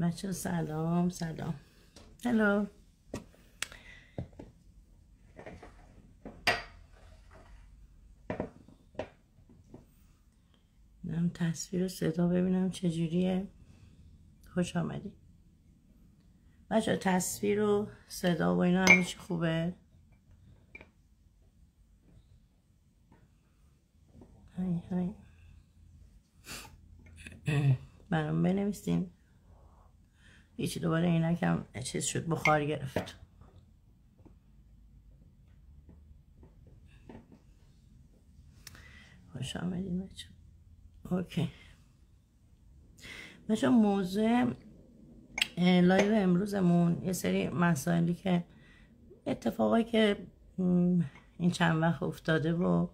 بچه سلام سلام هلو نم تصویر و صدا ببینم چجوریه خوش آمدی بچه تصویر و صدا و اینا همه چی خوبه های های برام بنویسیم هیچی دوباره اینکم چیز شد بخار گرفت خوش آمدین بچه اوکی بچه موضوع لایو امروزمون یه سری مسائلی که اتفاقایی که این چند وقت افتاده و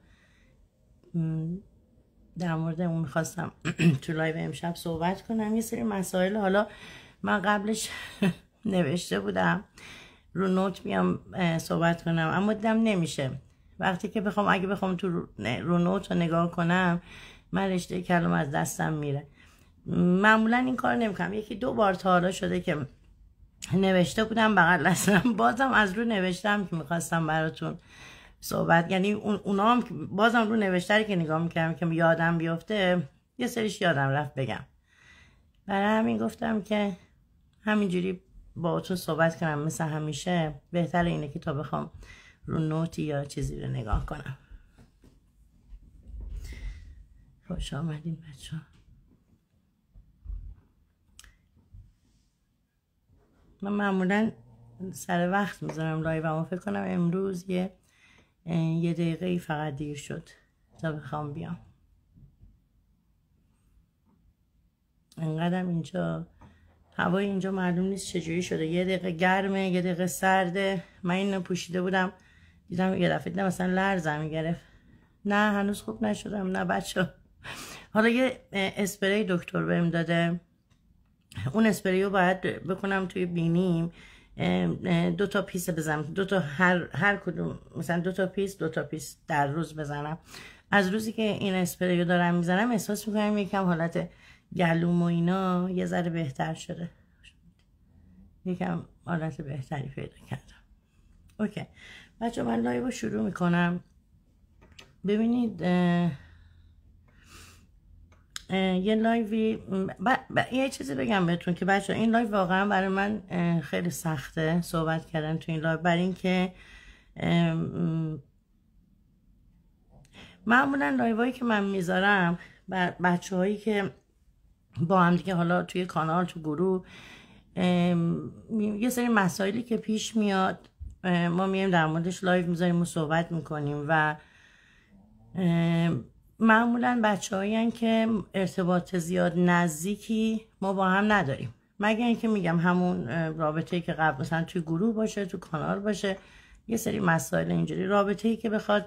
در مورد اون میخواستم تو لایو امشب صحبت کنم یه سری مسائل حالا من قبلش نوشته بودم رو نوت میام صحبت کنم اما دیدم نمیشه وقتی که بخوام اگه بخوام تو رو نوت رو نگاه کنم من رشته کلم از دستم میره معمولا این کار نمیکنم یکی دو بار تا حالا شده که نوشته بودم بغل دستم بازم از رو نوشتم که میخواستم براتون صحبت یعنی اون اونا هم بازم رو نوشتری که نگاه میکردم که یادم بیفته یه سریش یادم رفت بگم برای همین گفتم که همینجوری با تو صحبت کنم مثل همیشه بهتر اینه که تا بخوام رو نوتی یا چیزی رو نگاه کنم خوش آمدین بچه من معمولا سر وقت میذارم لایو و فکر کنم امروز یه یه دقیقه ای فقط دیر شد تا بخوام بیام انقدرم اینجا هوای اینجا معلوم نیست چجوری شده یه دقیقه گرمه یه دقیقه سرده من اینو پوشیده بودم دیدم یه دفعه دیدم مثلا لرزم گرفت نه هنوز خوب نشدم نه بچه حالا یه اسپری دکتر بهم داده اون اسپری رو باید بکنم توی بینیم دو تا پیس بزنم دو تا هر, هر کدوم مثلا دو تا پیس دو تا پیس در روز بزنم از روزی که این اسپری رو دارم میزنم احساس میکنم یکم حالت گلوم و اینا یه ذره بهتر شده یکم حالت بهتری پیدا کردم اوکی بچه من لایو رو شروع میکنم ببینید یه لایوی ب... یه چیزی بگم بهتون که بچه این لایو واقعا برای من خیلی سخته صحبت کردن تو این لایو برای اینکه معمولا لایوهایی که من میذارم بر بچه هایی که با هم دیگه حالا توی کانال تو گروه یه سری مسائلی که پیش میاد ما میایم در موردش لایو میذاریم و صحبت میکنیم و معمولا بچه هایی که ارتباط زیاد نزدیکی ما با هم نداریم مگر اینکه میگم همون رابطه ای که قبل مثلا توی گروه باشه تو کانال باشه یه سری مسائل اینجوری رابطه ای که بخواد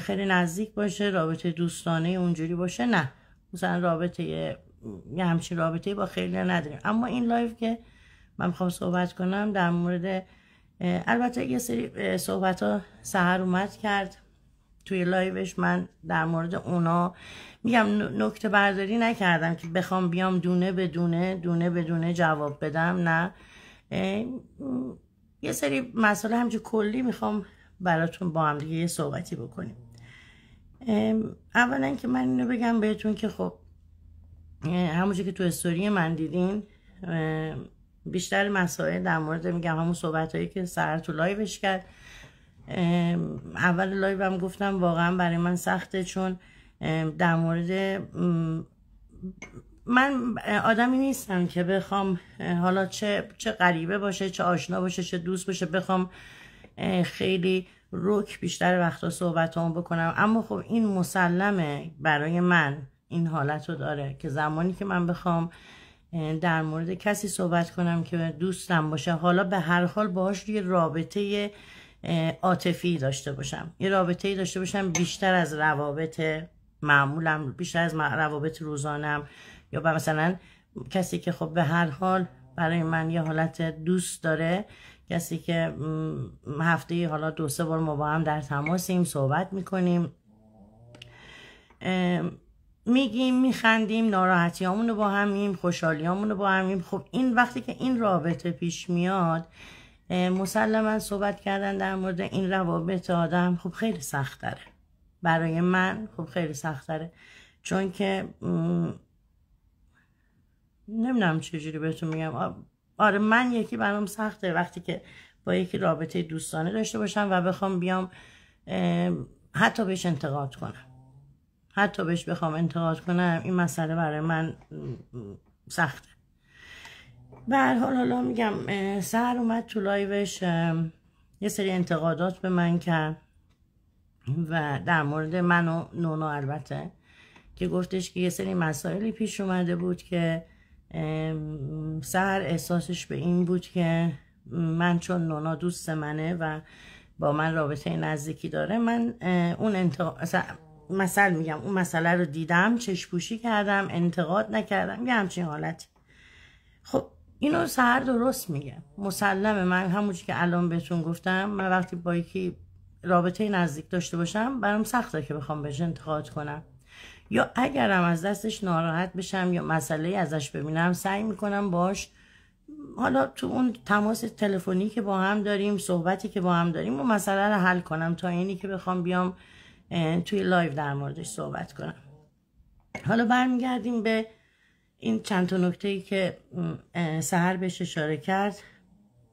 خیلی نزدیک باشه رابطه دوستانه اونجوری باشه نه مثلا رابطه یه همچین رابطه با خیلی نداریم اما این لایف که من میخوام صحبت کنم در مورد البته یه سری صحبت ها سهر اومد کرد توی لایوش من در مورد اونا میگم نکته برداری نکردم که بخوام بیام دونه به دونه دونه جواب بدم نه یه سری مسئله همچه کلی میخوام براتون با هم دیگه یه صحبتی بکنیم اولا که من اینو بگم بهتون که خب همونجور که تو استوری من دیدین بیشتر مسائل در مورد میگم همون صحبت هایی که سر تو لایوش کرد اول لایو هم گفتم واقعا برای من سخته چون در مورد من آدمی نیستم که بخوام حالا چه, چه غریبه باشه چه آشنا باشه چه دوست باشه بخوام خیلی روک بیشتر وقتا صحبت هم بکنم اما خب این مسلمه برای من این حالت رو داره که زمانی که من بخوام در مورد کسی صحبت کنم که دوستم باشه حالا به هر حال باهاش یه رابطه عاطفی داشته باشم یه رابطه داشته باشم بیشتر از روابط معمولم بیشتر از روابط روزانم یا مثلا کسی که خب به هر حال برای من یه حالت دوست داره کسی که هفته حالا دو سه بار ما با هم در تماسیم صحبت میکنیم میگیم میخندیم ناراحتیامون رو با همیم خوشحالیامون رو با همیم خب این وقتی که این رابطه پیش میاد مسلما صحبت کردن در مورد این روابط آدم خب خیلی سخت داره برای من خب خیلی سخت داره چون که نمیدونم چجوری بهتون میگم آره من یکی برام سخته وقتی که با یکی رابطه دوستانه داشته باشم و بخوام بیام حتی بهش انتقاد کنم حتی بهش بخوام انتقاد کنم این مسئله برای من سخته بر حال حالا میگم سر اومد تو لایوش یه سری انتقادات به من کرد و در مورد من و نونا البته که گفتش که یه سری مسائلی پیش اومده بود که سر احساسش به این بود که من چون نونا دوست منه و با من رابطه نزدیکی داره من اون انتقاد مثل میگم اون مسئله رو دیدم چشپوشی کردم انتقاد نکردم یه همچین حالت خب اینو سهر درست میگه مسلمه من همونجی که الان بهتون گفتم من وقتی با یکی رابطه نزدیک داشته باشم برام سخته که بخوام بهش انتقاد کنم یا اگرم از دستش ناراحت بشم یا مسئله ازش ببینم سعی میکنم باش حالا تو اون تماس تلفنی که با هم داریم صحبتی که با هم داریم و مسئله رو حل کنم تا اینی که بخوام بیام توی لایو در موردش صحبت کنم حالا برمیگردیم به این چند تا نکته ای که سهر بهش اشاره کرد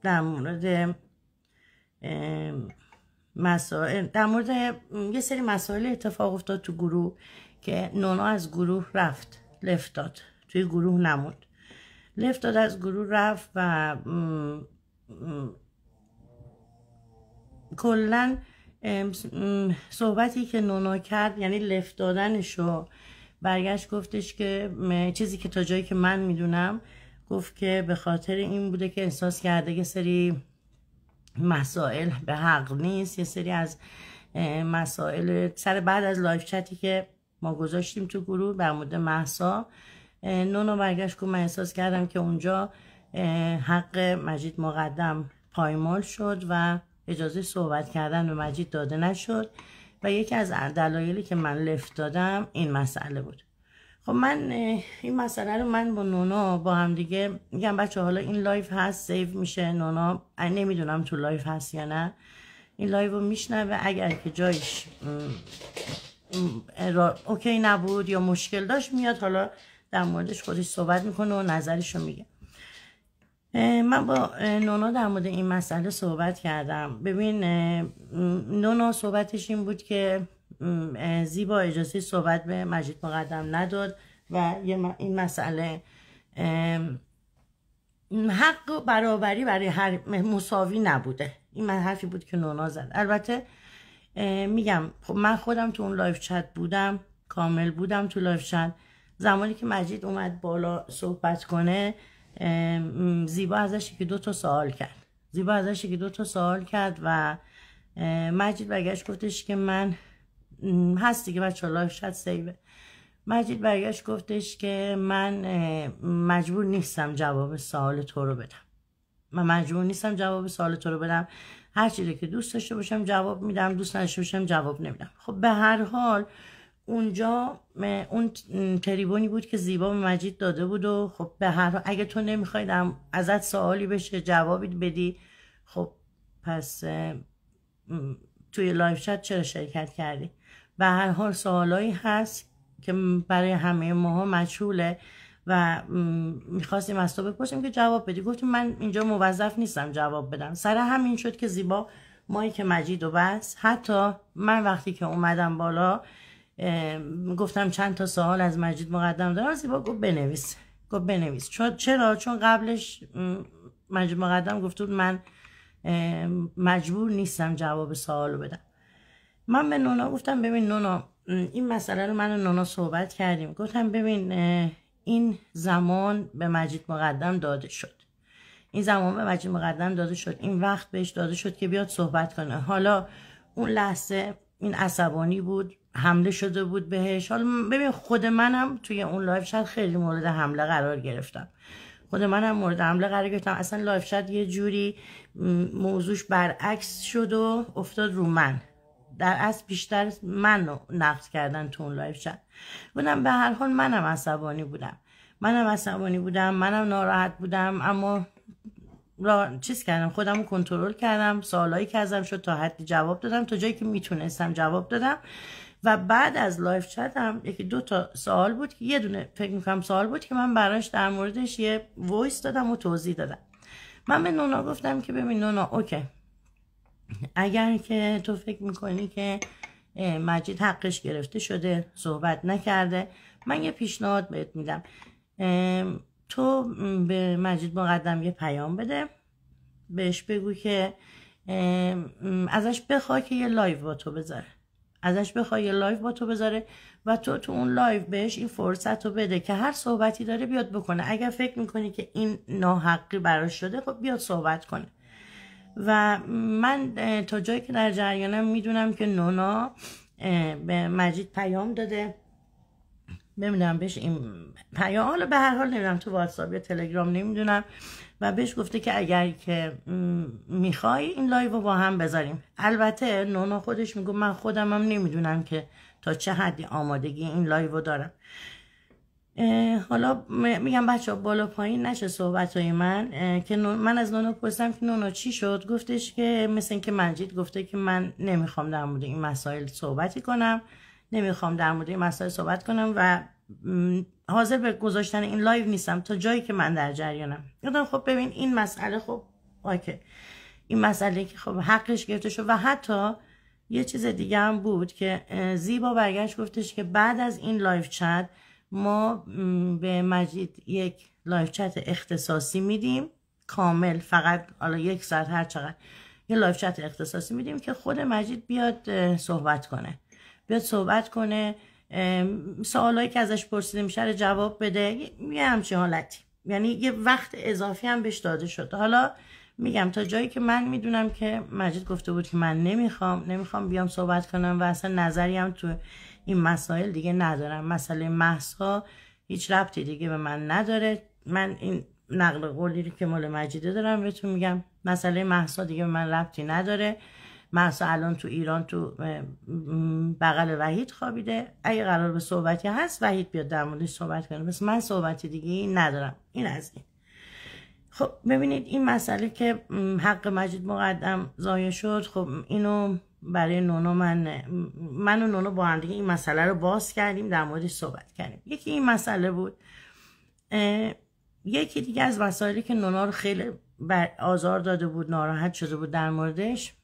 در مورد مسائل در مورد یه سری مسائل اتفاق افتاد تو گروه که نونا از گروه رفت لفت داد توی گروه نمود لفت داد از گروه رفت و کلا صحبتی که نونا کرد یعنی لفت دادنشو برگشت گفتش که چیزی که تا جایی که من میدونم گفت که به خاطر این بوده که احساس کرده یه سری مسائل به حق نیست یه سری از مسائل سر بعد از لایف چتی که ما گذاشتیم تو گروه به مورد محسا نونو برگشت که من احساس کردم که اونجا حق مجید مقدم پایمال شد و اجازه صحبت کردن به مجید داده نشد و یکی از دلایلی که من لفت دادم این مسئله بود خب من این مسئله رو من با نونا با هم دیگه میگم بچه حالا این لایف هست سیو میشه نونا نمیدونم تو لایف هست یا نه این لایو رو میشنوه اگر که جایش اوکی نبود یا مشکل داشت میاد حالا در موردش خودش صحبت میکنه و نظرش رو میگه من با نونا در مورد این مسئله صحبت کردم ببین نونا صحبتش این بود که زیبا اجازه صحبت به مجید مقدم نداد و این مسئله حق برابری برای هر مساوی نبوده این من حرفی بود که نونا زد البته میگم خب من خودم تو اون لایف چت بودم کامل بودم تو لایف چت زمانی که مجید اومد بالا صحبت کنه زیبا ازش که دو تا سوال کرد زیبا ازش که دو تا سوال کرد و مجید برگشت گفتش که من هستی که بچه لایف شد سیبه مجید برگشت گفتش که من مجبور نیستم جواب سوال تو رو بدم من مجبور نیستم جواب سوال تو رو بدم هر چیزی که دوست داشته باشم جواب میدم دوست نداشته باشم جواب نمیدم خب به هر حال اونجا اون تریبونی بود که زیبا به مجید داده بود و خب به هر اگه تو نمیخواید ازت سوالی بشه جوابید بدی خب پس توی لایف شد چرا شرکت کردی به هر حال سوالایی هست که برای همه ماها مجهوله و میخواستیم از تو بپرسیم که جواب بدی گفتیم من اینجا موظف نیستم جواب بدم سر همین شد که زیبا مایی که مجید و بس حتی من وقتی که اومدم بالا گفتم چند تا سوال از مجید مقدم دارم زیبا گفت بنویس گفت بنویس چرا چون قبلش مجید مقدم گفت من مجبور نیستم جواب سوال رو بدم من به نونا گفتم ببین نونا این مسئله رو من و نونا صحبت کردیم گفتم ببین این زمان به مجید مقدم داده شد این زمان به مجید مقدم داده شد این وقت بهش داده شد که بیاد صحبت کنه حالا اون لحظه این عصبانی بود حمله شده بود بهش حالا ببین خود منم توی اون لایف شد خیلی مورد حمله قرار گرفتم خود منم مورد حمله قرار گرفتم اصلا لایف شد یه جوری موضوعش برعکس شد و افتاد رو من در اصل بیشتر منو نقد کردن تو اون لایف شد بودم به هر حال منم عصبانی بودم منم عصبانی بودم منم ناراحت بودم اما را چیز کردم خودم کنترل کردم سوالایی که ازم شد تا حدی جواب دادم تا جایی که میتونستم جواب دادم و بعد از لایف چت هم یکی دو تا سوال بود که یه دونه فکر میکنم سوال بود که من براش در موردش یه وایس دادم و توضیح دادم من به نونا گفتم که ببین نونا اوکی اگر که تو فکر میکنی که مجید حقش گرفته شده صحبت نکرده من یه پیشنهاد بهت میدم تو به مجید مقدم یه پیام بده بهش بگو که ازش بخوای که یه لایو با تو بذاره ازش بخوای یه لایو با تو بذاره و تو تو اون لایف بهش این فرصت رو بده که هر صحبتی داره بیاد بکنه اگر فکر میکنی که این ناحقی براش شده خب بیاد صحبت کنه و من تا جایی که در جریانم میدونم که نونا به مجید پیام داده ببینم بهش این پیام حالا به هر حال نمیدونم تو واتساپ یا تلگرام نمیدونم و بهش گفته که اگر که میخوای این لایو رو با هم بذاریم البته نونا خودش میگو من خودم هم نمیدونم که تا چه حدی آمادگی این لایو رو دارم حالا میگم بچه ها بالا پایین نشه صحبت های من که من از نونا پرسیدم که نونا چی شد گفتش که مثل اینکه منجید گفته که من نمیخوام در مورد این مسائل صحبتی کنم نمیخوام در مورد این مسائل صحبت کنم و حاضر به گذاشتن این لایو نیستم تا جایی که من در جریانم یادم خب ببین این مسئله خب آکه این مسئله که خب حقش گرفته شد و حتی یه چیز دیگه هم بود که زیبا برگشت گفتش که بعد از این لایف چت ما به مجید یک لایف چت اختصاصی میدیم کامل فقط حالا یک ساعت هر چقدر یه لایف چت اختصاصی میدیم که خود مجید بیاد صحبت کنه بیاد صحبت کنه سوالایی که ازش پرسیده میشه رو جواب بده یه همچین حالتی یعنی یه وقت اضافی هم بهش داده شد حالا میگم تا جایی که من میدونم که مجید گفته بود که من نمیخوام نمیخوام بیام صحبت کنم و اصلا نظری هم تو این مسائل دیگه ندارم مسئله محسا هیچ ربطی دیگه به من نداره من این نقل قولی که مال مجیده دارم بهتون میگم مسئله محسا دیگه به من ربطی نداره محسا الان تو ایران تو بغل وحید خوابیده اگه قرار به صحبتی هست وحید بیاد در موردش صحبت کنه بس من صحبت دیگه ندارم این از این خب ببینید این مسئله که حق مجید مقدم ضایع شد خب اینو برای نونو من من و نونو با هم دیگه این مسئله رو باز کردیم در موردش صحبت کردیم یکی این مسئله بود یکی دیگه از مسائلی که نونا رو خیلی آزار داده بود ناراحت شده بود در موردش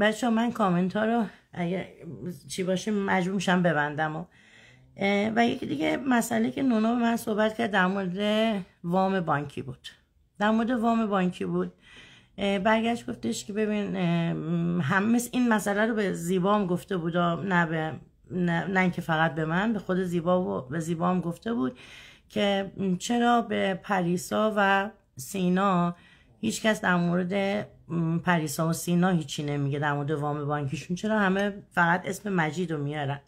بچه من کامنت ها رو اگر چی باشه مجبور میشم ببندم و و یکی دیگه مسئله که نونا به من صحبت کرد در مورد وام بانکی بود در مورد وام بانکی بود برگشت گفتش که ببین هم این مسئله رو به زیبام گفته بود نه به نه, نه که فقط به من به خود زیبا و به زیبام گفته بود که چرا به پریسا و سینا هیچکس در مورد پریسا و سینا هیچی نمیگه در مورد وام بانکیشون چرا همه فقط اسم مجید رو میارن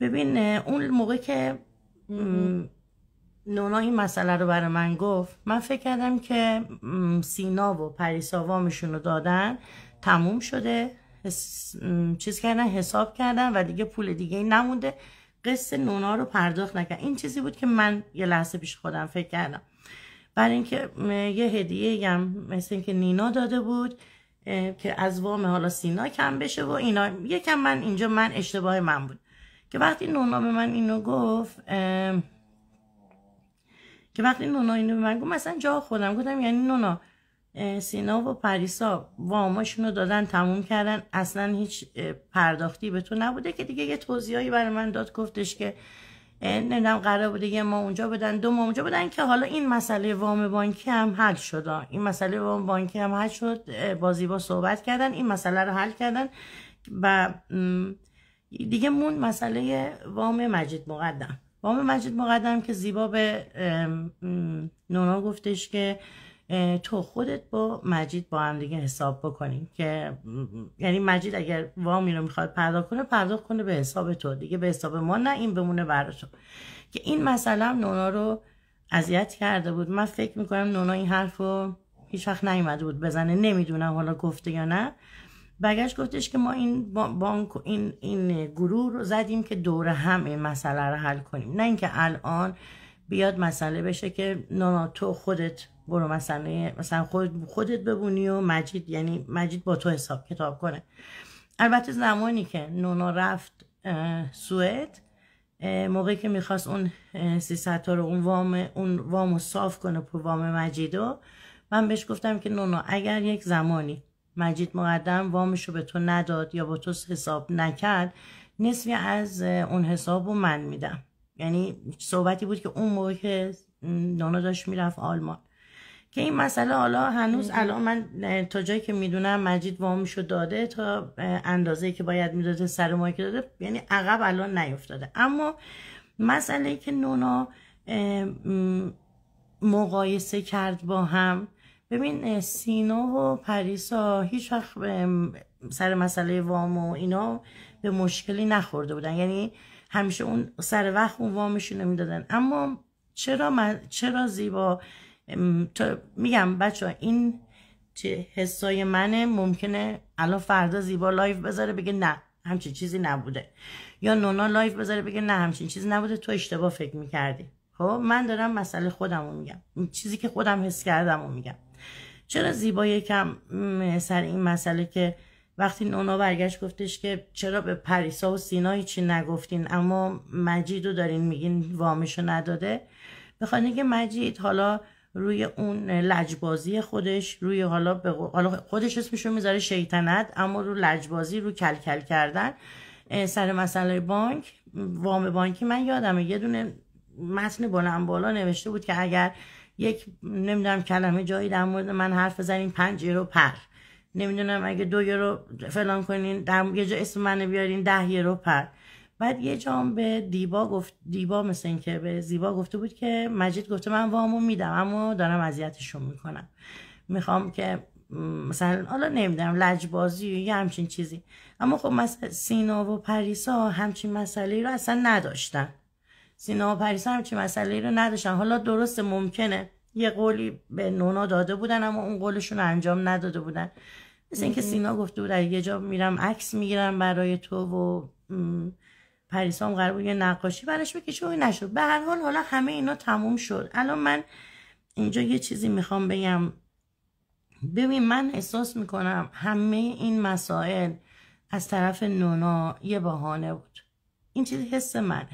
ببین اون موقع که نونا این مسئله رو برای من گفت من فکر کردم که سینا و پریسا وامشون رو دادن تموم شده حس... چیز کردن حساب کردن و دیگه پول دیگه نمونده قصه نونا رو پرداخت نکرد این چیزی بود که من یه لحظه پیش خودم فکر کردم برای اینکه یه هدیه هم مثل اینکه نینا داده بود که از وام حالا سینا کم بشه و اینا یکم من اینجا من اشتباه من بود که وقتی نونا به من اینو گفت که وقتی نونا اینو به من گفت مثلا جا خودم گفتم یعنی نونا سینا و پریسا واماشون رو دادن تموم کردن اصلا هیچ پرداختی به تو نبوده که دیگه یه توضیحی برای من داد گفتش که یعنی نمیدونم قرار بوده یه ما اونجا بدن دو ما اونجا بدن که حالا این مسئله وام بانکی هم حل شد این مسئله وام بانکی هم حل شد با زیبا صحبت کردن این مسئله رو حل کردن و دیگه مون مسئله وام مجید مقدم وام مجید مقدم که زیبا به نونا گفتش که تو خودت با مجید با هم دیگه حساب بکنیم که یعنی مجید اگر وامی رو میخواد پرداخت کنه پرداخت کنه به حساب تو دیگه به حساب ما نه این بمونه براتون که این مسئله نونا رو اذیت کرده بود من فکر میکنم نونا این حرف رو هیچ وقت نیومده بود بزنه نمیدونم حالا گفته یا نه بگشت گفتش که ما این بانک این این گروه رو زدیم که دور هم این مسئله رو حل کنیم نه اینکه الان بیاد مسئله بشه که نونا تو خودت برو مثلا مثلا خود خودت ببونی و مجید یعنی مجید با تو حساب کتاب کنه البته زمانی که نونا رفت سوئد موقعی که میخواست اون 300 تا رو اون وام اون وامو صاف کنه پر وام مجیدو من بهش گفتم که نونا اگر یک زمانی مجید مقدم وامش رو به تو نداد یا با تو حساب نکرد نصفی از اون حسابو من میدم یعنی صحبتی بود که اون موقع که نونا داشت میرفت آلمان که این مسئله حالا هنوز الان من تا جایی که میدونم مجید وامشو داده تا اندازه که باید میداده سر مایک که داده یعنی عقب الان نیفتاده اما مسئله که نونا مقایسه کرد با هم ببین سینا و پریسا هیچ وقت سر مسئله وام و اینا به مشکلی نخورده بودن یعنی همیشه اون سر وقت اون وامشون میدادن اما چرا, چرا زیبا تو میگم بچه این چه حسای منه ممکنه الان فردا زیبا لایف بذاره بگه نه همچین چیزی نبوده یا نونا لایف بذاره بگه نه همچین چیزی نبوده تو اشتباه فکر میکردی خب من دارم مسئله خودم رو میگم چیزی که خودم حس کردم رو میگم چرا زیبا یکم سر این مسئله که وقتی نونا برگشت گفتش که چرا به پریسا و سینا چی نگفتین اما مجیدو دارین میگین وامشو نداده بخواد که مجید حالا روی اون لجبازی خودش روی حالا, به حالا خودش اسمشو میذاره شیطنت اما رو لجبازی رو کلکل کل کردن سر مسئله بانک وام بانکی من یادمه یه دونه متن بلند بالا نوشته بود که اگر یک نمیدونم کلمه جایی در مورد من حرف بزنین پنج یورو پر نمیدونم اگه دو یورو فلان کنین در یه جا اسم من بیارین ده یورو پر بعد یه جام به دیبا گفت دیبا مثل که به زیبا گفته بود که مجید گفته من وامو میدم اما دارم اذیتشون میکنم میخوام که مثلا حالا نمیدونم لجبازی یا همچین چیزی اما خب مثلا سینا و پریسا همچین مسئله رو اصلا نداشتن سینا و پریسا همچین مسئله رو نداشتن حالا درست ممکنه یه قولی به نونا داده بودن اما اون قولشون انجام نداده بودن مثل اینکه سینا گفته بود یه جا میرم عکس میگیرم برای تو و هم قرار بود یه نقاشی برش بکشه و نشد به هر حال حالا همه اینا تموم شد الان من اینجا یه چیزی میخوام بگم ببین من احساس میکنم همه این مسائل از طرف نونا یه بهانه بود این چیز حس منه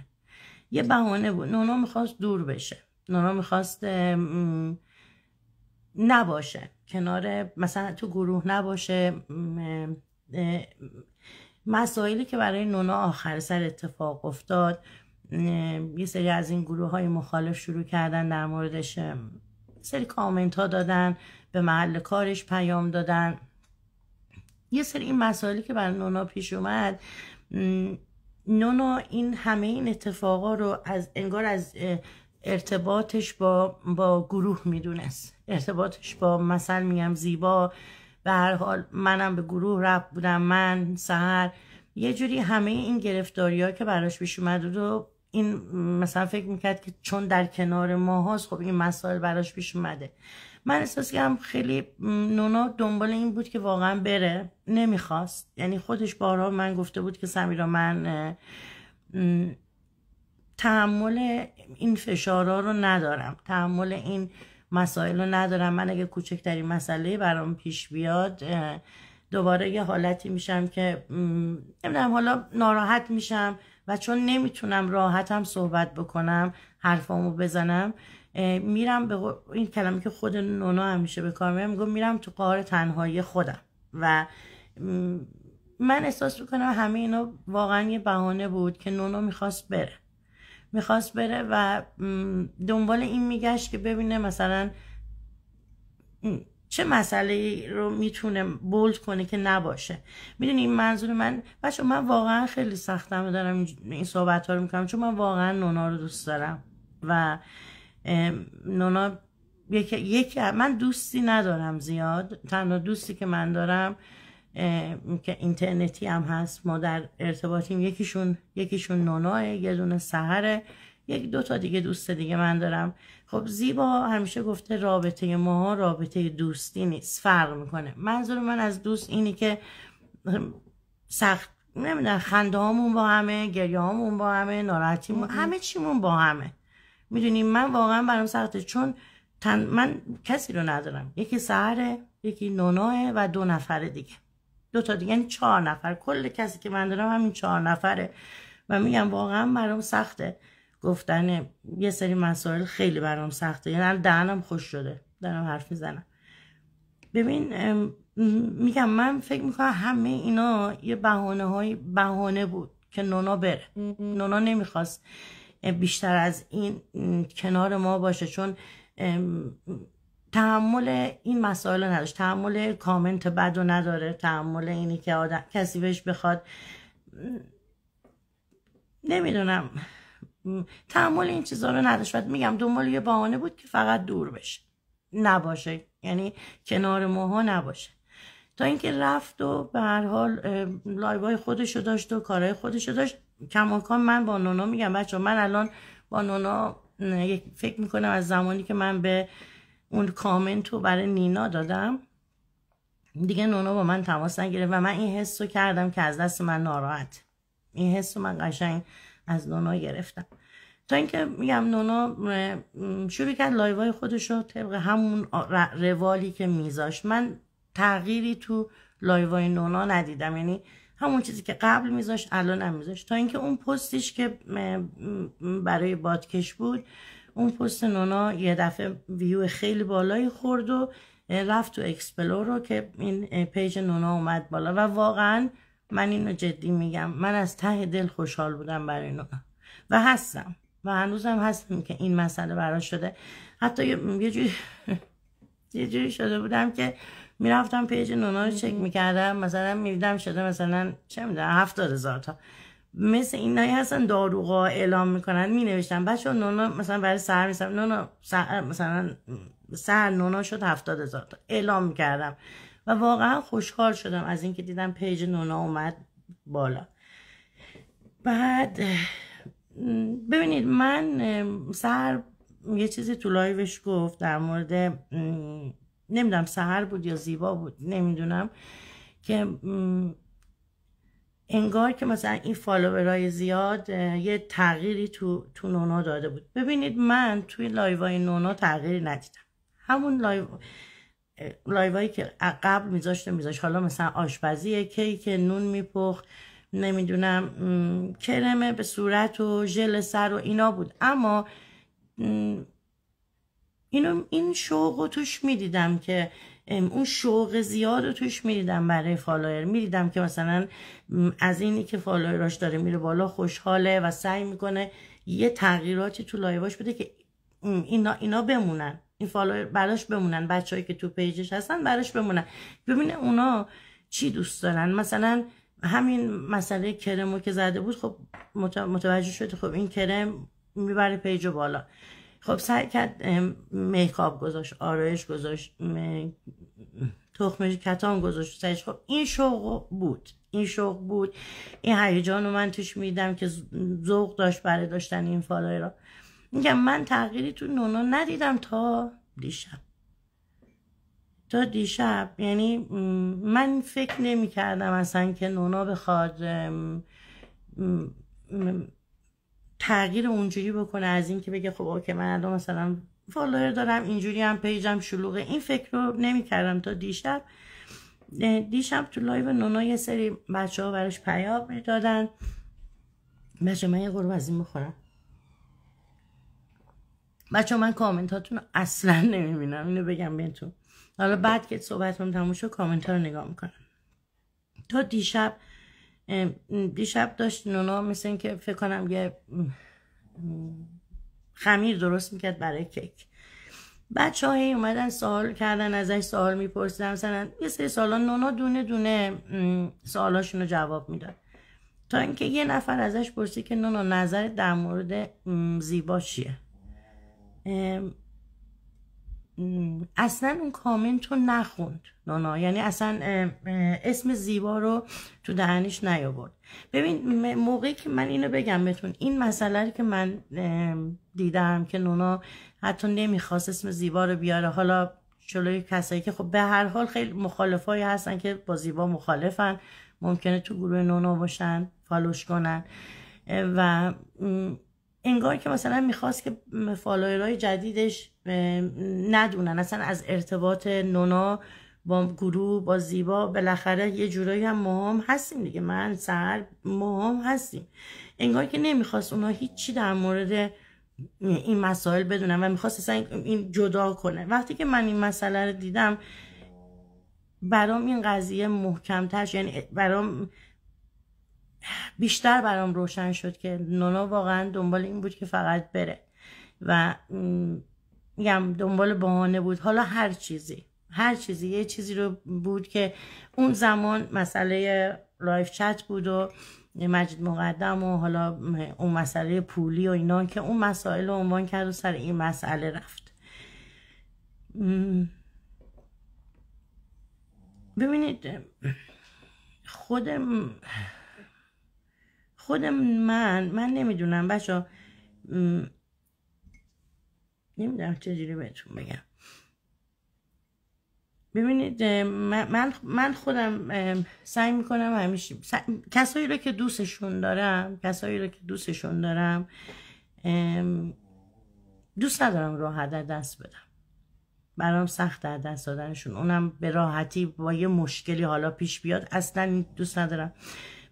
یه بهانه بود نونا میخواست دور بشه نونا میخواست نباشه کنار مثلا تو گروه نباشه مسائلی که برای نونا آخر سر اتفاق افتاد یه سری از این گروه های مخالف شروع کردن در موردش سری کامنت ها دادن به محل کارش پیام دادن یه سری این مسائلی که برای نونا پیش اومد نونا این همه این اتفاقا رو از انگار از ارتباطش با, با گروه میدونست ارتباطش با مثل میگم زیبا به هر حال منم به گروه رفت بودم من سهر یه جوری همه این گرفتاری که براش پیش اومد و این مثلا فکر میکرد که چون در کنار ما هاست خب این مسائل براش پیش اومده من احساس هم خیلی نونا دنبال این بود که واقعا بره نمیخواست یعنی خودش بارها من گفته بود که سمیرا من تحمل این فشارها رو ندارم تحمل این مسائل رو ندارم من اگه کوچکترین مسئله برام پیش بیاد دوباره یه حالتی میشم که نمیدونم حالا ناراحت میشم و چون نمیتونم راحتم صحبت بکنم حرفامو بزنم میرم به این کلمه که خود نونا همیشه به کار میرم میرم تو قار تنهایی خودم و من احساس میکنم همه اینا واقعا یه بهانه بود که نونا میخواست بره میخواست بره و دنبال این میگشت که ببینه مثلا چه مسئله رو میتونه بولد کنه که نباشه میدونی این منظور من بچه من واقعا خیلی سختم دارم این صحبت ها رو میکنم چون من واقعا نونا رو دوست دارم و نونا یکی من دوستی ندارم زیاد تنها دوستی که من دارم که اینترنتی هم هست ما در ارتباطیم یکیشون یکیشون نوناه یه دونه سهره یک دو تا دیگه دوست دیگه من دارم خب زیبا همیشه گفته رابطه ما رابطه دوستی نیست فرق میکنه منظور من از دوست اینی که سخت نمیدونم خنده هامون با همه گریه هامون با همه ناراحتیمون همه چیمون با همه میدونیم من واقعا برام سخته چون من کسی رو ندارم یکی سهره یکی نوناه و دو نفر دیگه دو تا دیگه یعنی چهار نفر کل کسی که من دارم همین چهار نفره و میگم واقعا برام سخته گفتن یه سری مسائل خیلی برام سخته یعنی دهنم خوش شده دارم حرف میزنم ببین میگم من فکر میکنم همه اینا یه بهانه های بهانه بود که نونا بره نونا نمیخواست بیشتر از این کنار ما باشه چون تحمل این مسائل رو نداشت تحمل کامنت بد نداره تحمل اینی که آدم کسی بهش بخواد نمیدونم تحمل این چیزا رو نداشت بعد میگم دنبال یه بهانه بود که فقط دور بشه نباشه یعنی کنار ماها نباشه تا اینکه رفت و به هر حال لایوهای خودش رو داشت و کارهای خودش رو داشت کماکان من با نونا میگم بچه من الان با نونا فکر میکنم از زمانی که من به اون کامنت برای نینا دادم دیگه نونا با من تماس نگیره و من این حس رو کردم که از دست من ناراحت این حس رو من قشنگ از نونا گرفتم تا اینکه میگم نونا شروع کرد لایوهای خودش رو طبق همون روالی که میذاشت من تغییری تو لایوهای نونا ندیدم یعنی همون چیزی که قبل میذاشت الان هم میذاشت تا اینکه اون پستش که برای بادکش بود اون پست نونا یه دفعه ویو خیلی بالایی خورد و رفت تو اکسپلور رو که این پیج نونا اومد بالا و واقعا من اینو جدی میگم من از ته دل خوشحال بودم برای نونا و هستم و هنوزم هستم که این مسئله برام شده حتی یه جوری یه جوری شده بودم که میرفتم پیج نونا رو چک میکردم مثلا میدیدم شده مثلا چه میدونم هفتاد هزار تا مثل این نایی هستن داروغا اعلام میکنن نوشتم بچه نونا مثلا برای سر می نونا سر مثلا سر نونا شد هفتاد هزار تا اعلام میکردم و واقعا خوشحال شدم از اینکه دیدم پیج نونا اومد بالا بعد ببینید من سر یه چیزی تو لایوش گفت در مورد نمیدونم سهر بود یا زیبا بود نمیدونم که انگار که مثلا این فالوورای زیاد یه تغییری تو, تو نونا داده بود ببینید من توی لایوای نونا تغییری ندیدم همون لایو لایوایی که قبل میذاشته میذاشت حالا مثلا آشپزی که نون میپخت نمیدونم کرمه به صورت و ژل سر و اینا بود اما اینو این شوق و توش میدیدم که اون شوق زیاد رو توش میدیدم برای فالوور میدیدم که مثلا از اینی که فالووراش داره میره بالا خوشحاله و سعی میکنه یه تغییراتی تو لایواش بده که اینا, اینا بمونن این فالوور براش بمونن بچههایی که تو پیجش هستن براش بمونن ببینه اونا چی دوست دارن مثلا همین مسئله کرمو که زده بود خب متوجه شد خب این کرم میبره پیجو بالا خب سعی کرد میکاپ گذاشت آرایش گذاشت تخمش کتان گذاشت سعیش خب این شوق بود این شوق بود این هیجان رو من توش میدم که ذوق داشت برای داشتن این فالای را میگم من تغییری تو نونا ندیدم تا دیشب تا دیشب یعنی من فکر نمی کردم اصلا که نونا بخواد تغییر اونجوری بکنه از اینکه بگه خب اوکی من الان مثلا فالوور دارم اینجوری هم پیجم شلوغه این فکر رو نمیکردم تا دیشب دیشب تو لایو نونا یه سری بچه ها براش پیام میدادن بچه من یه قرب از این بخورم بچه من کامنتاتون رو اصلا نمیبینم اینو بگم بهتون حالا بعد که صحبتمون تموم شد کامنت ها رو نگاه میکنم تا دیشب دیشب داشت نونا مثل که فکر کنم یه خمیر درست میکرد برای کیک بچه های اومدن سوال کردن ازش سوال میپرسیدن مثلا یه سری سوالا نونا دونه دونه سوالاشون رو جواب میداد تا اینکه یه نفر ازش پرسید که نونا نظر در مورد زیبا چیه اصلا اون کامنت رو نخوند نانا یعنی اصلا اسم زیبا رو تو دهنش نیاورد ببین موقعی که من اینو بگم بهتون این مسئله که من دیدم که نونا حتی نمیخواست اسم زیبا رو بیاره حالا چلوی کسایی که خب به هر حال خیلی مخالفایی هستن که با زیبا مخالفن ممکنه تو گروه نونا باشن فالوش کنن و انگار که مثلا میخواست که های جدیدش ندونن اصلا از ارتباط نونا با گروه با زیبا بالاخره یه جورایی هم مهم هستیم دیگه من سر مهم هستیم انگار که نمیخواست اونا هیچی در مورد این مسائل بدونم و میخواست اصلا این جدا کنه وقتی که من این مسئله رو دیدم برام این قضیه محکمتر یعنی برام بیشتر برام روشن شد که نونا واقعا دنبال این بود که فقط بره و میگم دنبال بهانه بود حالا هر چیزی هر چیزی یه چیزی رو بود که اون زمان مسئله لایف چت بود و مجد مقدم و حالا اون مسئله پولی و اینا که اون مسائل رو عنوان کرد و سر این مسئله رفت ببینید خودم خود من من نمیدونم بچه نمیدونم نمیدونم جوری بهتون بگم ببینید من, من خودم سعی میکنم همیشه کسایی رو که دوستشون دارم کسایی رو که دوستشون دارم دوست ندارم راحت دست بدم برام سخت در دست دادنشون اونم به راحتی با یه مشکلی حالا پیش بیاد اصلا دوست ندارم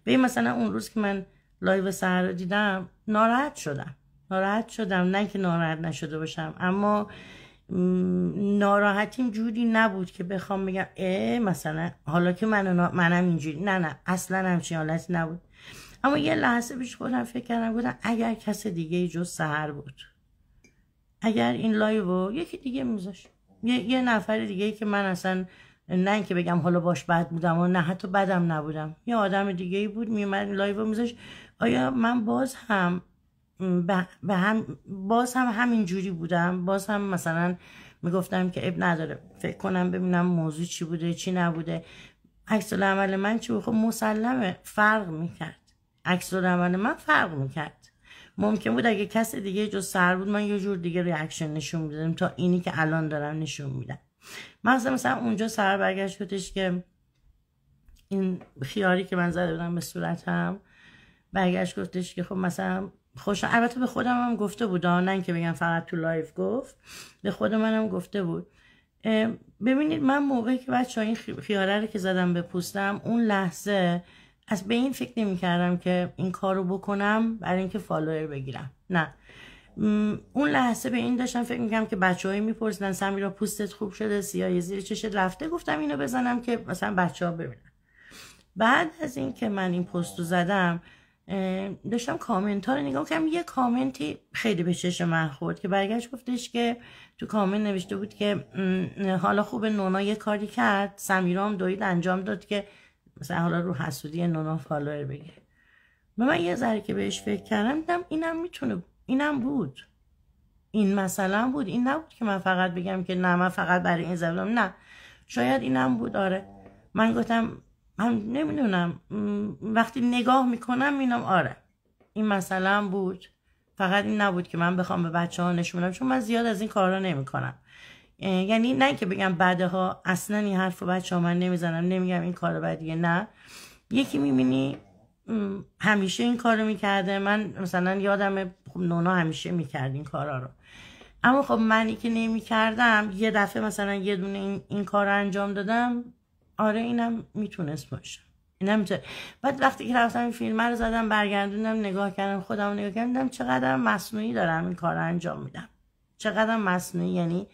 به مثلا اون روز که من لایو سهر رو دیدم ناراحت شدم ناراحت شدم نه که ناراحت نشده باشم اما ناراحتیم جوری نبود که بخوام بگم اه مثلا حالا که من نا... منم اینجوری نه نه اصلا همچین حالتی نبود اما یه لحظه پیش خودم فکر کردم بودم اگر کس دیگه جز سهر بود اگر این لایو یکی دیگه میذاشت یه،, یه نفر دیگه که من اصلا نه اینکه بگم حالا باش بد بودم و نه حتی بدم نبودم یه آدم دیگه ای بود میومد لایو میذاش آیا من باز هم به هم باز هم همین جوری بودم باز هم مثلا میگفتم که اب نداره فکر کنم ببینم موضوع چی بوده چی نبوده عکس عمل من چی بود خب مسلمه فرق میکرد عکس عمل من فرق میکرد ممکن بود اگه کس دیگه جو سر بود من یه جور دیگه ریاکشن نشون میدادم تا اینی که الان دارم نشون میدم مثلا مثلا اونجا سر برگشت بودش که این خیاری که من زده بودم به صورتم برگشت گفتش که خب مثلا خوش البته به خودم هم گفته بود نه که بگم فقط تو لایف گفت به خود منم گفته بود ببینید من موقعی که بچه این خیاره رو که زدم به پوستم اون لحظه از به این فکر نمی کردم که این کار رو بکنم برای اینکه فالوور بگیرم نه اون لحظه به این داشتم فکر میکنم که بچه هایی میپرسیدن سمیرا پوستت خوب شده سیاهی زیر چشت رفته گفتم اینو بزنم که مثلا بچه ها ببینن بعد از این که من این پستو زدم داشتم کامنت ها رو نگاه کنم یه کامنتی خیلی به چشم من خورد که برگشت گفتش که تو کامنت نوشته بود که حالا خوب نونا یه کاری کرد سمیرا هم دوید انجام داد که مثلا حالا رو حسودی نونا فالوور بگیره من یه ذره که بهش فکر کردم اینم میتونه اینم بود این مثلا بود این نبود که من فقط بگم که نه من فقط برای این زمینم.. نه شاید اینم بود آره من گفتم من نمیدونم وقتی نگاه میکنم اینم آره این مثلا بود فقط این نبود که من بخوام به بچه ها نشون چون من زیاد از این کارا نمیکنم یعنی نه که بگم بعدها ها اصلا این حرف بچه ها من نمیزنم نمیگم این کار بدیه نه یکی میبینی همیشه این کارو میکرده من مثلا یادم خب نونا همیشه میکرد این کارا رو اما خب منی که نمیکردم یه دفعه مثلا یه دونه این, این کار رو انجام دادم آره اینم میتونست باشه اینم میتونه. بعد وقتی که رفتم این فیلم رو زدم برگردوندم نگاه کردم خودم نگاه کردم چقدر مصنوعی دارم این کار رو انجام میدم چقدر مصنوعی یعنی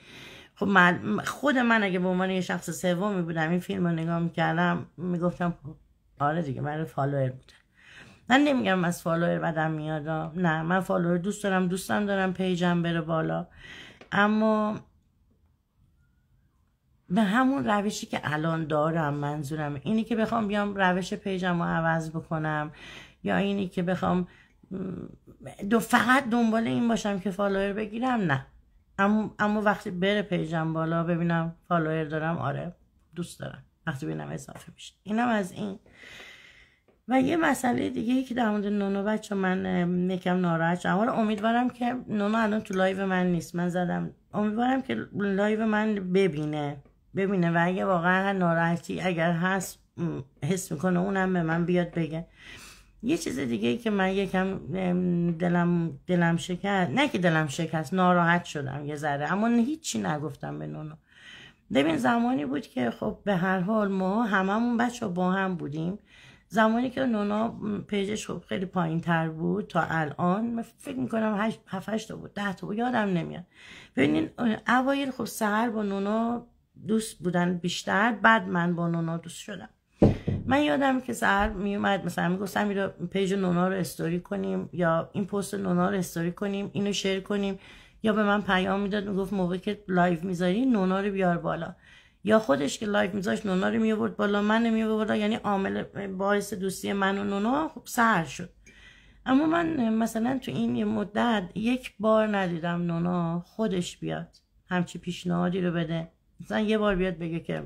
خب من خود من اگه به عنوان یه شخص سومی بودم این فیلم رو نگاه میکردم میگفتم خب آره دیگه من فالوئر بودم من نمیگم از فالوور بدم میاد نه من فالوور دوست دارم دوستم دارم پیجم بره بالا اما به همون روشی که الان دارم منظورم اینی که بخوام بیام روش پیجم رو عوض بکنم یا اینی که بخوام دو فقط دنبال این باشم که فالوور بگیرم نه اما, وقتی بره پیجم بالا ببینم فالوور دارم آره دوست دارم وقتی ببینم اضافه میشه اینم از این و یه مسئله دیگه ای که در مورد نونو بچه من یکم ناراحت شدم امیدوارم که نونو الان تو لایو من نیست من زدم امیدوارم که لایو من ببینه ببینه و اگه واقعا ناراحتی اگر هست حس میکنه اونم به من بیاد بگه یه چیز دیگه ای که من یکم دلم دلم شکست نه که دلم شکست ناراحت شدم یه ذره اما هیچی نگفتم به نونو ببین زمانی بود که خب به هر حال ما هممون بچه با هم بودیم زمانی که نونا پیجش خب خیلی پایین تر بود تا الان فکر میکنم هفتش تا بود ده تا بود یادم نمیاد ببینین اوایل خب سهر با نونا دوست بودن بیشتر بعد من با نونا دوست شدم من یادم که سهر میومد مثلا میگفتم این پیج نونا رو استوری کنیم یا این پست نونا رو استوری کنیم اینو شیر کنیم یا به من پیام میداد میگفت موقع که لایف میذاری نونا رو بیار بالا یا خودش که لایف میذاشت نونا رو میورد بالا من میورد یعنی عامل باعث دوستی من و نونا خب سهر شد اما من مثلا تو این یه مدت یک بار ندیدم نونا خودش بیاد همچی پیشنهادی رو بده مثلا یه بار بیاد بگه که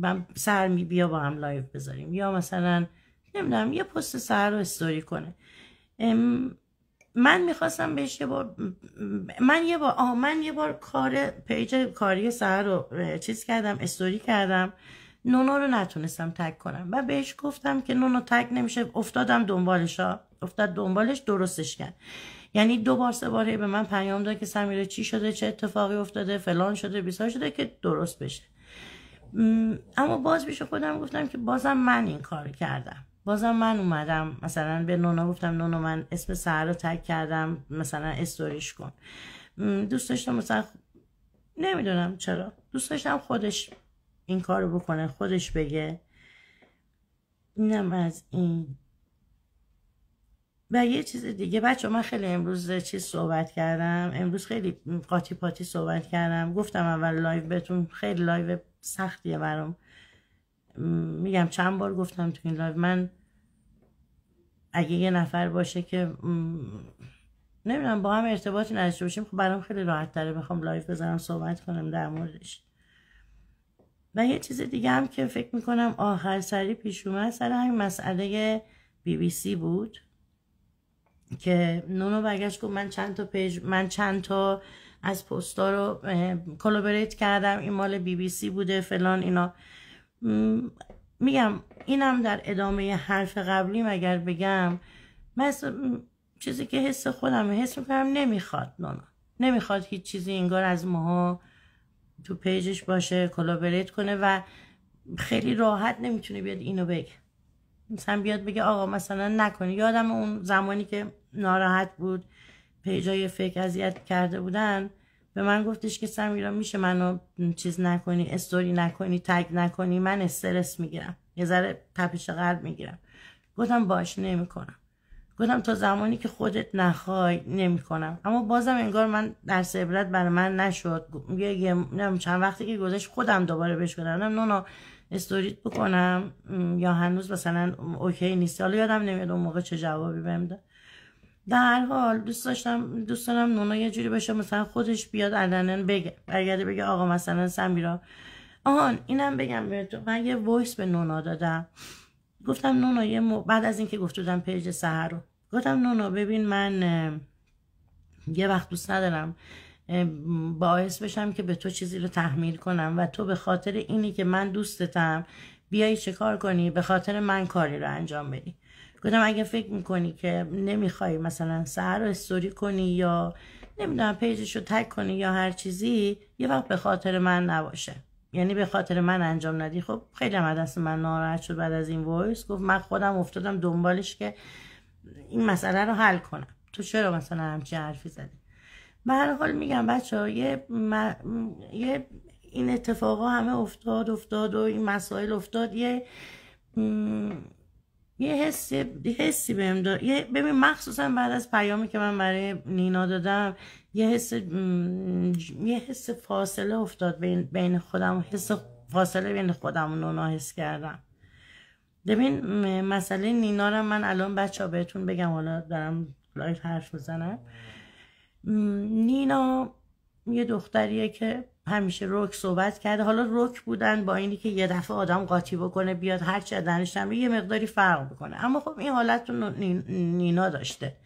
من سر می بیا با هم لایف بذاریم یا مثلا نمیدونم یه پست سر رو استوری کنه من میخواستم بهش یه بار من یه بار آه من یه بار کار پیج کاری سهر رو چیز کردم استوری کردم نونا رو نتونستم تک کنم و بهش گفتم که نونا تک نمیشه افتادم دنبالش ها افتاد دنبالش درستش کرد یعنی دو بار سه باره به من پیام داد که سمیره چی شده چه اتفاقی افتاده فلان شده بیسار شده که درست بشه اما باز بیشه خودم گفتم که بازم من این کار کردم بازم من اومدم مثلا به نونا گفتم نونا من اسم سهر رو تک کردم مثلا استوریش کن دوست داشتم مثلا نمیدونم چرا دوست داشتم خودش این کار رو بکنه خودش بگه اینم از این و یه چیز دیگه بچه من خیلی امروز چیز صحبت کردم امروز خیلی قاطی پاتی صحبت کردم گفتم اول لایو بهتون خیلی لایو سختیه برام میگم چند بار گفتم تو این لایو من اگه یه نفر باشه که نمیدونم با هم ارتباطی نداشته باشیم خب برام خیلی راحت تره بخوام لایف بزنم صحبت کنم در موردش و یه چیز دیگه هم که فکر میکنم آخر سری پیش اومد سر همین مسئله بی بی سی بود که نونو برگشت گفت من چند تا پیج من چند تا از پستا رو کلوبریت کردم این مال بی بی سی بوده فلان اینا میگم اینم در ادامه حرف قبلیم اگر بگم مثل چیزی که حس خودم حس میکنم نمیخواد نانا نمیخواد هیچ چیزی انگار از ماها تو پیجش باشه کلابریت کنه و خیلی راحت نمیتونه بیاد اینو بگه مثلا بیاد بگه آقا مثلا نکنی یادم اون زمانی که ناراحت بود پیجای فکر اذیت کرده بودن به من گفتش که سمیرا میشه منو چیز نکنی استوری نکنی تگ نکنی من استرس میگیرم یه ذره تپش قلب میگیرم گفتم باش نمیکنم گفتم تا زمانی که خودت نخوای نمیکنم اما بازم انگار من در عبرت بر من نشد یه چند وقتی که گذشت خودم دوباره بهش گفتم نونا استوریت بکنم یا هنوز مثلا اوکی نیست حالا یادم نمیاد اون موقع چه جوابی بهم در حال دوست داشتم نونا یه جوری باشه مثلا خودش بیاد علنا بگه برگرده بگه آقا مثلا سمیرا آهان اینم بگم بهتون من یه وایس به نونا دادم گفتم نونا یه بعد از اینکه گفت بودم پیج سهر رو گفتم نونا ببین من یه وقت دوست ندارم باعث بشم که به تو چیزی رو تحمیل کنم و تو به خاطر اینی که من دوستتم بیای چه کار کنی به خاطر من کاری رو انجام بدی گفتم اگه فکر میکنی که نمیخوای مثلا سهر رو استوری کنی یا نمیدونم پیجش رو تک کنی یا هر چیزی یه وقت به خاطر من نباشه یعنی به خاطر من انجام ندی خب خیلی هم دست من ناراحت شد بعد از این وایس گفت من خودم افتادم دنبالش که این مسئله رو حل کنم تو چرا مثلا همچی حرفی زدی به هر حال میگم بچه ها یه, م... یه این اتفاقا همه افتاد افتاد و این مسائل افتاد یه یه حسی یه حسی بهم داد یه ببین مخصوصا بعد از پیامی که من برای نینا دادم یه حس یه حس فاصله افتاد بین, بین خودم حس فاصله بین خودم و نونا حس کردم ببین مسئله نینا رو من الان بچه ها بهتون بگم حالا دارم لایف حرف بزنم نینا یه دختریه که همیشه روک صحبت کرده حالا روک بودن با اینی که یه دفعه آدم قاطی بکنه بیاد هر چه دانش یه مقداری فرق بکنه اما خب این حالت رو نینا داشته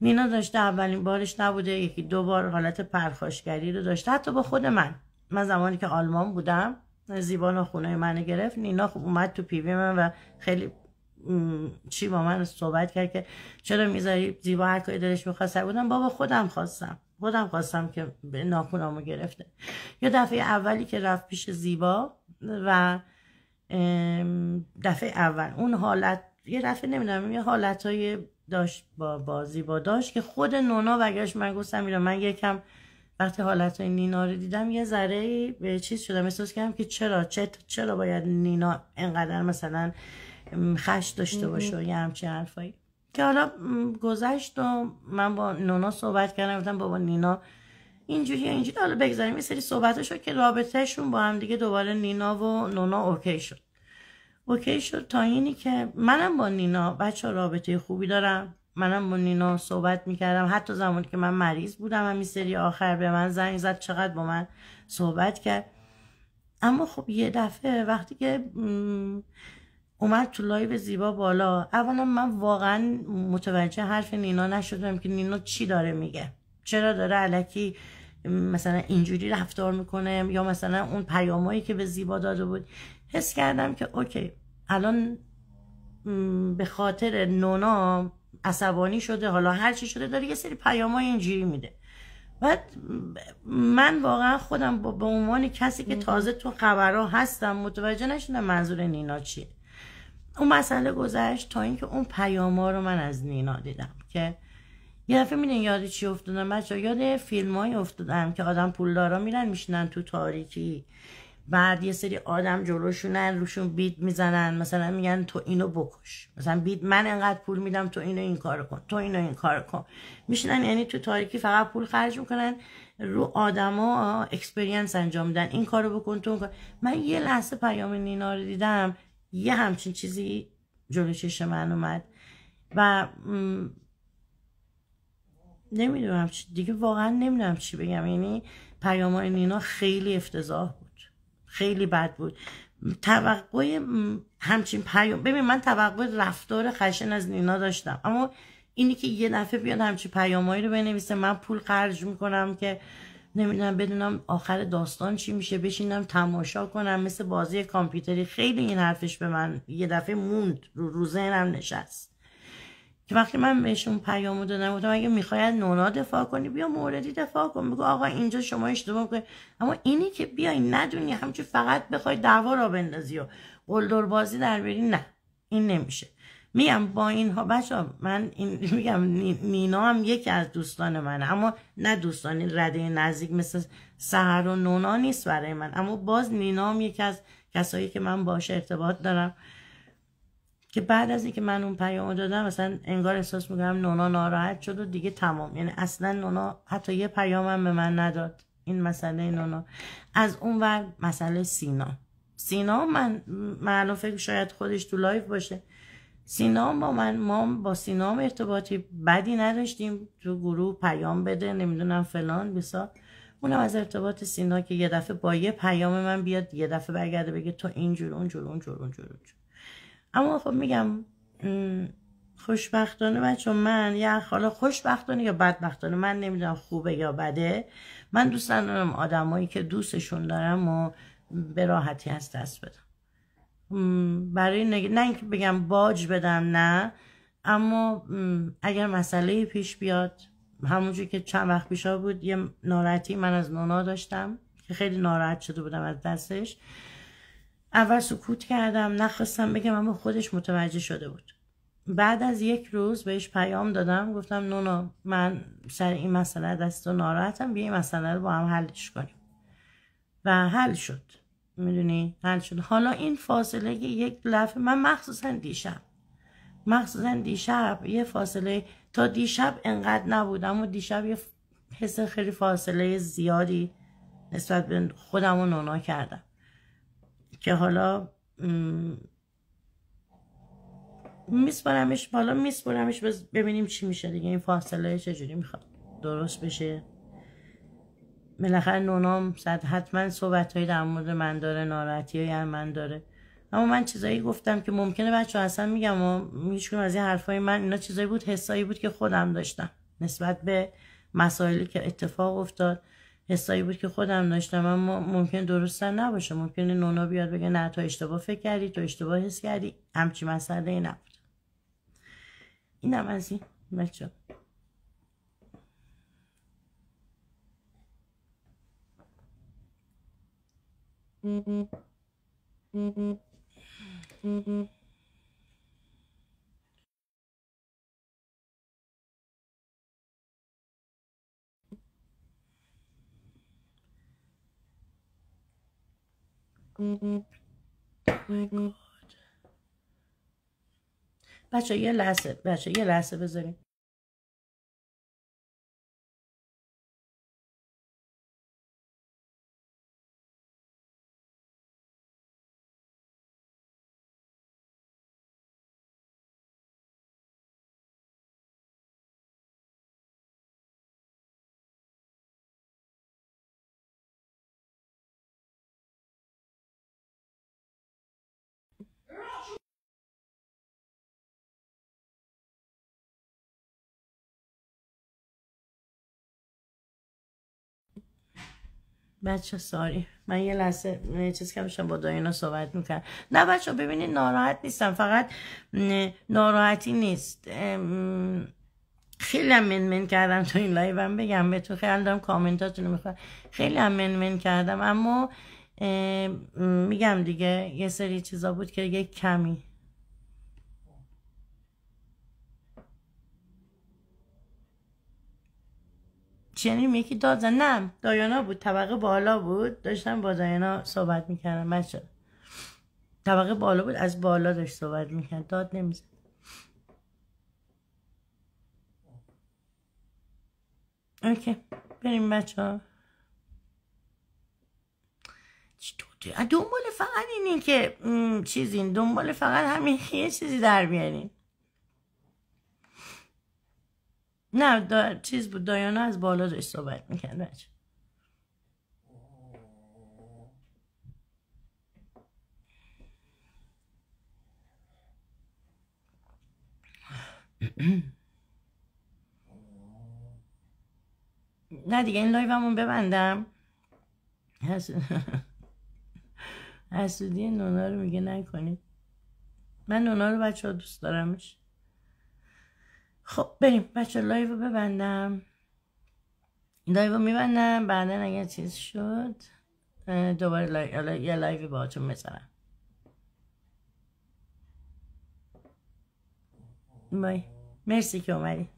نینا داشته اولین بارش نبوده یکی دو بار حالت پرخاشگری رو داشته حتی با خود من من زمانی که آلمان بودم زیبان خونه من گرفت نینا خب اومد تو پیوی من و خیلی چی با من صحبت کرد که چرا میذاری زیبا هر کاری دلش میخواست بودم بابا خودم خواستم خودم خواستم که ناخونامو گرفته یا دفعه اولی که رفت پیش زیبا و دفعه اول اون حالت یه دفعه نمیدونم یه حالت های داشت با بازی با داشت که خود نونا و من گفتم میرم من یکم وقتی حالت های نینا رو دیدم یه ذره به چیز شدم احساس کردم که چرا چرا باید نینا انقدر مثلا خش داشته باشه یه همچین حرفایی که حالا گذشت و من با نونا صحبت کردم گفتم بابا نینا اینجوری اینجوری حالا بگذاریم یه سری شد که رابطهشون با هم دیگه دوباره نینا و نونا اوکی شد اوکی شد تا اینی که منم با نینا بچه رابطه خوبی دارم منم با نینا صحبت میکردم حتی زمانی که من مریض بودم همین سری آخر به من زنگ زد چقدر با من صحبت کرد اما خب یه دفعه وقتی که اومد تو لایو زیبا بالا اولا من واقعا متوجه حرف نینا نشدم که نینا چی داره میگه چرا داره علکی مثلا اینجوری رفتار میکنه یا مثلا اون پیامایی که به زیبا داده بود حس کردم که اوکی الان به خاطر نونا عصبانی شده حالا هر چی شده داره یه سری پیامای اینجوری میده بعد من واقعا خودم به عنوان کسی که تازه تو خبرها هستم متوجه نشدم منظور نینا چیه اون مسئله گذشت تا اینکه اون پیام ها رو من از نینا دیدم که یه دفعه میدین یاد چی افتادم بچه یاد فیلم های افتادم که آدم دارا میرن میشنن تو تاریکی بعد یه سری آدم جلوشونن روشون بیت میزنن مثلا میگن تو اینو بکش مثلا بیت من انقدر پول میدم تو اینو این کار کن تو اینو این کار کن میشنن یعنی تو تاریکی فقط پول خرج میکنن رو آدما اکسپریانس انجام میدن این کارو بکن تو اون من یه لحظه پیام نینا رو دیدم یه همچین چیزی جلو چشم من اومد و نمیدونم چی دیگه واقعا نمیدونم چی بگم یعنی پیام نینا خیلی افتضاح بود خیلی بد بود توقع همچین پیام ببین من توقع رفتار خشن از نینا داشتم اما اینی که یه دفعه بیاد همچین پیامایی رو بنویسه من پول خرج میکنم که نمیدونم بدونم آخر داستان چی میشه بشینم تماشا کنم مثل بازی کامپیوتری خیلی این حرفش به من یه دفعه موند رو روزه ذهنم نشست که وقتی من بهشون پیامو دادم گفتم اگه میخوای از نونا دفاع کنی بیا موردی دفاع کن بگو آقا اینجا شما اشتباه کنی اما اینی که بیای ندونی همچون فقط بخوای دعوا را بندازی و قلدر بازی در بری نه این نمیشه میگم با اینها بچه من این میگم نینا هم یکی از دوستان منه اما نه دوستان رده نزدیک مثل سهر و نونا نیست برای من اما باز نینا هم یکی از کسایی که من باش ارتباط دارم که بعد از اینکه من اون پیامو دادم مثلا انگار احساس میگم نونا ناراحت شد و دیگه تمام یعنی اصلا نونا حتی یه پیامم به من نداد این مسئله نونا از اون ور مسئله سینا سینا من معلوم فکر شاید خودش تو لایف باشه سینام بله. با من ما با سینام ارتباطی بدی نداشتیم تو گروه پیام بده نمیدونم فلان بسا اونم از ارتباط سینا که یه دفعه با یه پیام من بیاد یه دفعه برگرده بگه تو اینجور اونجور اونجور اونجور, اما خب میگم خوشبختانه بچه من یا حالا خوشبختانه یا بدبختانه من نمیدونم خوبه یا بده من دوست ندارم آدمایی که دوستشون دارم و به راحتی از دست بدم برای نگ... نه اینکه بگم باج بدم نه اما اگر مسئله پیش بیاد همونجور که چند وقت پیشا بود یه ناراحتی من از نونا داشتم که خیلی ناراحت شده بودم از دستش اول سکوت کردم نخواستم بگم اما خودش متوجه شده بود بعد از یک روز بهش پیام دادم گفتم نونا من سر این مسئله دست و ناراحتم بیا این مسئله رو با هم حلش کنیم و حل شد میدونی حل حالا این فاصله یک لفه من مخصوصا دیشب مخصوصا دیشب یه فاصله تا دیشب انقدر نبودم و دیشب یه حس خیلی فاصله زیادی نسبت به خودم و نونا کردم که حالا میسپرمش حالا میسپرمش ببینیم چی میشه دیگه این فاصله چجوری میخواد درست بشه بالاخره نونام صد حتما صحبت هایی در مورد من داره ناراحتی های من داره اما من چیزایی گفتم که ممکنه بچه اصلا میگم و هیچکدوم از این های من اینا چیزایی بود حسایی بود که خودم داشتم نسبت به مسائلی که اتفاق افتاد حسایی بود که خودم داشتم اما ممکن درست نباشه ممکنه نونا بیاد بگه نه تو اشتباه فکر کردی تو اشتباه حس کردی همچی مسئله نبود اینم از این بچه یه لحظه بچه یه لحظه بذاریم بچه ساری من یه لحظه چیز که میشم با داینا صحبت میکنم نه بچه ببینید ناراحت نیستم فقط ناراحتی نیست خیلی هم کردم تو این لایو هم بگم به تو خیلی دارم کامنتاتون رو میخوام خیلی هم کردم اما میگم دیگه یه سری چیزا بود که یه کمی چنین یکی داد زن نه دایانا بود طبقه بالا بود داشتم با دایانا صحبت میکردم شد طبقه بالا بود از بالا داشت صحبت میکرد داد نمیزد اوکی بریم بچه ها دنبال فقط این که چیزین دنبال فقط همین یه چیزی در بیارین نه دا... چیز بود دایانا از بالا داشت صحبت میکرد بچه نه دیگه این لایو همون ببندم حسودی نونا رو میگه نکنید من نونا رو بچه ها دوست دارمش خب بریم بچه لایو رو ببندم لایو رو میبندم بعدا اگر چیز شد دوباره لایو یه لایو باهاتون میذارم بای مرسی که اومدید